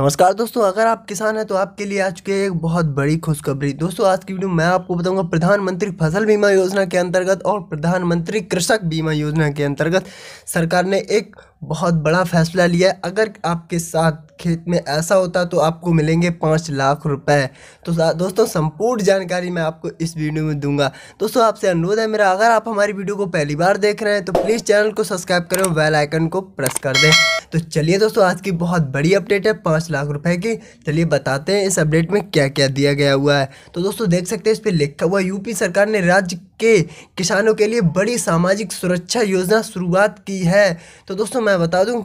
नमस्कार दोस्तों अगर आप किसान हैं तो आपके लिए आज के एक बहुत बड़ी खुशखबरी दोस्तों आज की वीडियो मैं आपको बताऊंगा प्रधानमंत्री फसल बीमा योजना के अंतर्गत और प्रधानमंत्री कृषक बीमा योजना के अंतर्गत सरकार ने एक बहुत बड़ा फैसला लिया है अगर आपके साथ खेत में ऐसा होता तो आपको मिलेंगे पाँच लाख रुपए तो दोस्तों संपूर्ण जानकारी मैं आपको इस वीडियो में दूंगा दोस्तों आपसे अनुरोध है मेरा अगर आप हमारी वीडियो को पहली बार देख रहे हैं तो प्लीज़ चैनल को सब्सक्राइब करें बेल आइकन को प्रेस कर दें तो चलिए दोस्तों आज की बहुत बड़ी अपडेट है पाँच लाख रुपए की चलिए बताते हैं इस अपडेट में क्या क्या दिया गया हुआ है तो दोस्तों देख सकते हैं इस पर लिखा हुआ यूपी सरकार ने राज्य के किसानों के लिए बड़ी सामाजिक सुरक्षा योजना शुरुआत की है तो दोस्तों मैं बता दूँ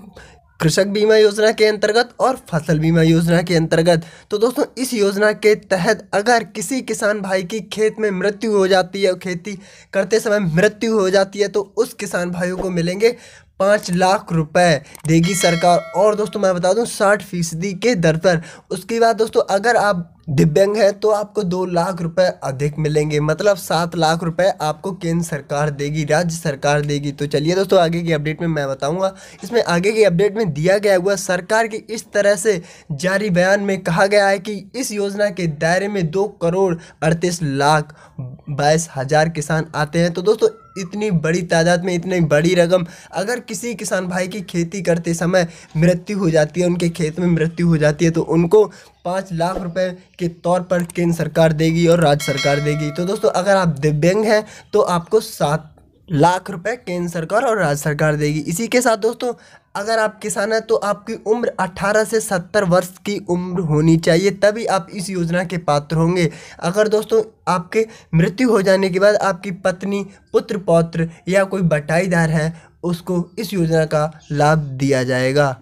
कृषक बीमा योजना के अंतर्गत और फसल बीमा योजना के अंतर्गत तो दोस्तों इस योजना के तहत अगर किसी किसान भाई की खेत में मृत्यु हो जाती है खेती करते समय मृत्यु हो जाती है तो उस किसान भाइयों को मिलेंगे पाँच लाख रुपए देगी सरकार और दोस्तों मैं बता दूं साठ फीसदी के दर पर उसके बाद दोस्तों अगर आप दिव्यांग हैं तो आपको दो लाख रुपए अधिक मिलेंगे मतलब सात लाख रुपए आपको केंद्र सरकार देगी राज्य सरकार देगी तो चलिए दोस्तों आगे की अपडेट में मैं बताऊंगा इसमें आगे की अपडेट में दिया गया हुआ सरकार के इस तरह से जारी बयान में कहा गया है कि इस योजना के दायरे में दो करोड़ अड़तीस लाख बाईस हज़ार किसान आते हैं तो दोस्तों इतनी बड़ी तादाद में इतनी बड़ी रकम अगर किसी किसान भाई की खेती करते समय मृत्यु हो जाती है उनके खेत में मृत्यु हो जाती है तो उनको पाँच लाख रुपए के तौर पर केंद्र सरकार देगी और राज्य सरकार देगी तो दोस्तों अगर आप दिव्यांग हैं तो आपको सात लाख रुपए केंद्र सरकार और राज्य सरकार देगी इसी के साथ दोस्तों अगर आप किसान हैं तो आपकी उम्र 18 से 70 वर्ष की उम्र होनी चाहिए तभी आप इस योजना के पात्र होंगे अगर दोस्तों आपके मृत्यु हो जाने के बाद आपकी पत्नी पुत्र पौत्र या कोई बटाईदार है उसको इस योजना का लाभ दिया जाएगा